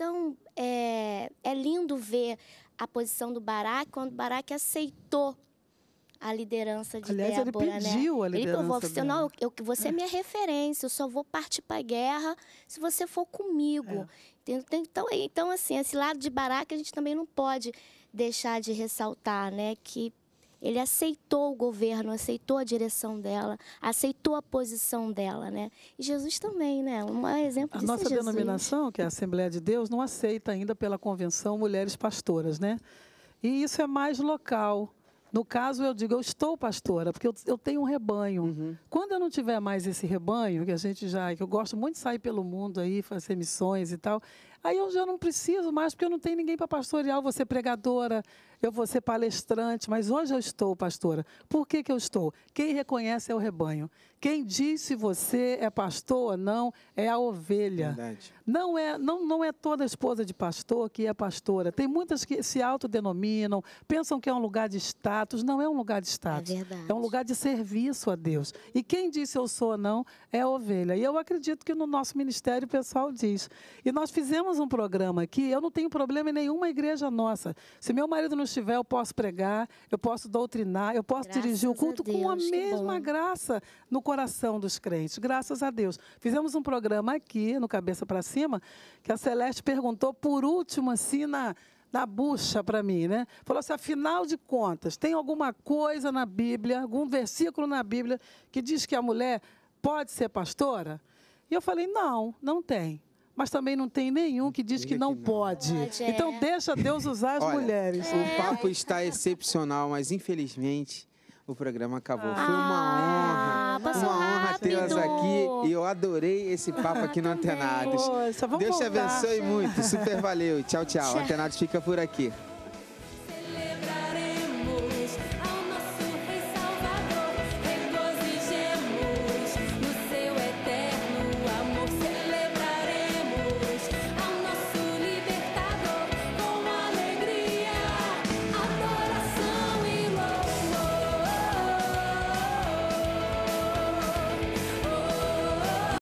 então, é, é lindo ver a posição do Barack quando o Barack aceitou a liderança de Aliás, Débora, ele né? pediu né? a liderança. Ele falou, você, não, eu, você é minha é. referência, eu só vou partir para a guerra se você for comigo. É. Então, então, assim, esse lado de Barack a gente também não pode deixar de ressaltar, né? Que ele aceitou o governo, aceitou a direção dela, aceitou a posição dela, né? E Jesus também, né? Um exemplo disso A nossa é denominação, que é a Assembleia de Deus, não aceita ainda pela convenção mulheres pastoras, né? E isso é mais local. No caso, eu digo, eu estou pastora, porque eu, eu tenho um rebanho. Uhum. Quando eu não tiver mais esse rebanho, que a gente já. que eu gosto muito de sair pelo mundo aí, fazer missões e tal, Aí eu já não preciso mais, porque eu não tenho ninguém para pastorear. Eu vou ser pregadora, eu vou ser palestrante, mas hoje eu estou, pastora. Por que, que eu estou? Quem reconhece é o rebanho. Quem diz se você é pastor ou não é a ovelha. Verdade. Não é, não, não é toda esposa de pastor que é pastora. Tem muitas que se autodenominam, pensam que é um lugar de status. Não é um lugar de é status. É, verdade. é um lugar de serviço a Deus. E quem diz se eu sou ou não é a ovelha. E eu acredito que no nosso ministério o pessoal diz. E nós fizemos temos um programa aqui, eu não tenho problema em nenhuma igreja nossa. Se meu marido não estiver, eu posso pregar, eu posso doutrinar, eu posso graças dirigir o culto a Deus, com a mesma graça no coração dos crentes. Graças a Deus. Fizemos um programa aqui, no Cabeça para Cima, que a Celeste perguntou por último, assim, na na bucha para mim, né? Falou assim: afinal de contas, tem alguma coisa na Bíblia, algum versículo na Bíblia que diz que a mulher pode ser pastora? E eu falei: não, não tem mas também não tem nenhum que diz que não, pode. É. Então deixa Deus usar as Olha, mulheres. O é. papo está excepcional, mas infelizmente o programa acabou. Foi uma ah, honra. Passou uma honra tê-las aqui. E eu adorei esse papo aqui no Antenados. Deus voltar. te abençoe muito. Super valeu. Tchau, tchau. tchau. Antenados fica por aqui.